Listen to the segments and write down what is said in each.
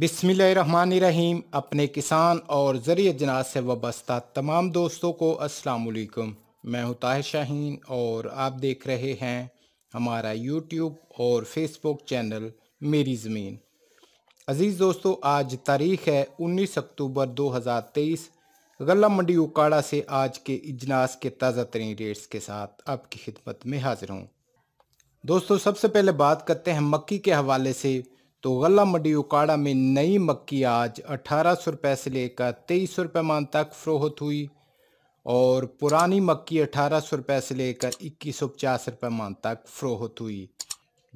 रहीम अपने किसान और ज़रिए जनाज से वाबस्ता तमाम दोस्तों को वालेकुम मैं हूं ताहिर शाहीन और आप देख रहे हैं हमारा यूट्यूब और फेसबुक चैनल मेरी ज़मीन अज़ीज़ दोस्तों आज तारीख़ है 19 अक्टूबर 2023 गला मंडी उकाड़ा से आज के इजनास के ताज़ा तरीन रेट्स के साथ आपकी खिदमत में हाजिर हूँ दोस्तों सबसे पहले बात करते हैं मक्की के हवाले से तो गला मंडी उकाड़ा में नई मक्की आज अठारह सौ रुपये से लेकर तेईस सौ रुपये मान तक फ़रोहत हुई और पुरानी मक्की अठारह सौ रुपये से लेकर इक्कीस सौ पचास रुपये मान तक फ़रोहत हुई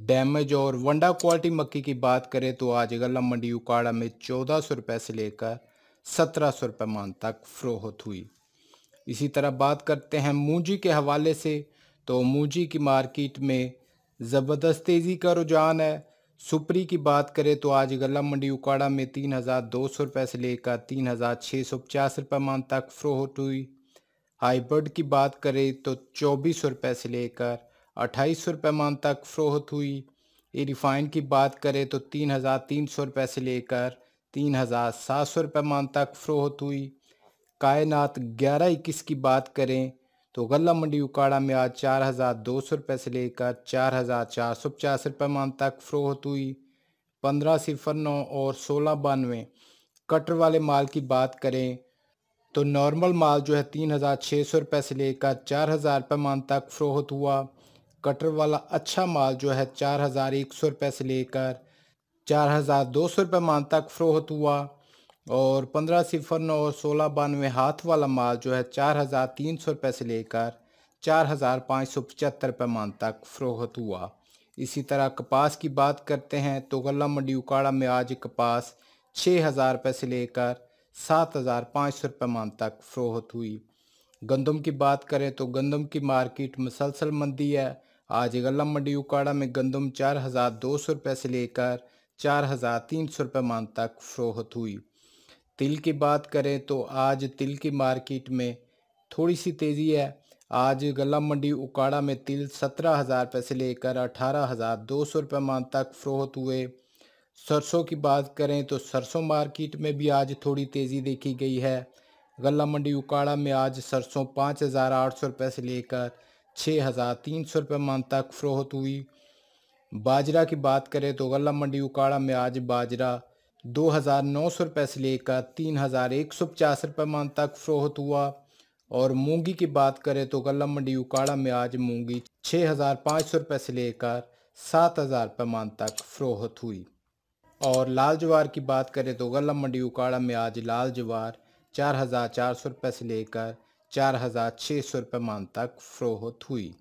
डैमेज और वंडा क्वालिटी मक्की की बात करें तो आज गला मंडी उकाड़ा में चौदह सौ रुपये से लेकर सत्रह सौ रुपये मान तक फ़रोहत हुई इसी तरह बात करते हैं मूंजी के हवाले से तो मूंजी की मार्केट में ज़बरदस्त तेज़ी का रुझान है सुपरी की बात करें तो आज गला मंडी उकाड़ा में तीन हज़ार दो सौ रुपये से लेकर तीन हज़ार छः सौ पचास रुपये मान तक फ्रोहट हुई हाईबर्ड की बात करें तो चौबीस सौ रुपये से लेकर अट्ठाईस सौ रुपये मान तक फ्रोहत हुई ई रिफाइन की बात करें तो तीन हज़ार तीन सौ रुपये से लेकर तीन हज़ार सात सौ रुपये मान तक फ्रोहत हुई कायनात ग्यारह इक्कीस की बात करें तो गला मंडी उकाड़ा में आज चार हज़ार दो सौ रुपये से लेकर चार हज़ार चार सौ पचास रुपये मान तक फरोहत हुई पंद्रह सिफर नौ और सोलह बानवे कटर वाले माल की बात करें तो नॉर्मल माल जो है तीन हज़ार छः सौ रुपये से लेकर चार हज़ार रुपये मान तक फरोहत हुआ कटर वाला अच्छा माल जो है चार हज़ार एक सौ रुपये से लेकर चार हज़ार दो सौ रुपये मान तक फरोहत हुआ और पंद्रह सिफर नौ और सोलह बानवे हाथ वाला माल जो है चार हज़ार तीन सौ रुपये से लेकर चार हज़ार पाँच सौ पचहत्तर रुपये मान तक फ़रोहत हुआ इसी तरह कपास की बात करते हैं तो गला मंडी उकाड़ा में आज कपास छः हज़ार रुपये से लेकर सात हज़ार पाँच सौ रुपये मान तक फ़रोहत हुई गंदम की बात करें तो गंदम की मार्केट मसलसल मंदी है आज गला मंडी उकाड़ा में गंदम चार हज़ार दो सौ रुपये से लेकर चार हज़ार तीन सौ रुपये मान तक फ़रोहत हुई तिल की बात करें तो आज तिल की मार्केट में थोड़ी सी तेज़ी है आज गला मंडी उकाड़ा में तिल सत्रह हज़ार रुपये से लेकर अठारह हज़ार दो सौ रुपये मान तक फ़रोहत हुए सरसों की बात करें तो सरसों मार्केट में भी आज थोड़ी तेज़ी देखी गई है गला मंडी उकाड़ा में आज सरसों पाँच हज़ार आठ सौ रुपये से लेकर छः हज़ार तीन सौ रुपये मान तक फ़रोहत हुई बाजरा की बात करें तो गला मंडी उकाड़ा में आज बाजरा दो हज़ार नौ सौ रुपये से लेकर तीन हज़ार एक सौ पचास रुपये मान तक फ़रोहत हुआ और मूंगी की बात करें तो गला मंडी उकाड़ा में आज मूंगी छः हज़ार पाँच सौ रुपये से लेकर सात हज़ार रुपये मान तक फ़रोहत हुई और लाल जवार की बात करें तो गला मंडी उकाड़ा में आज लाल जवार चार हज़ार चार सौ रुपये से लेकर चार हज़ार छः सौ रुपये मान तक फ़रोहत हुई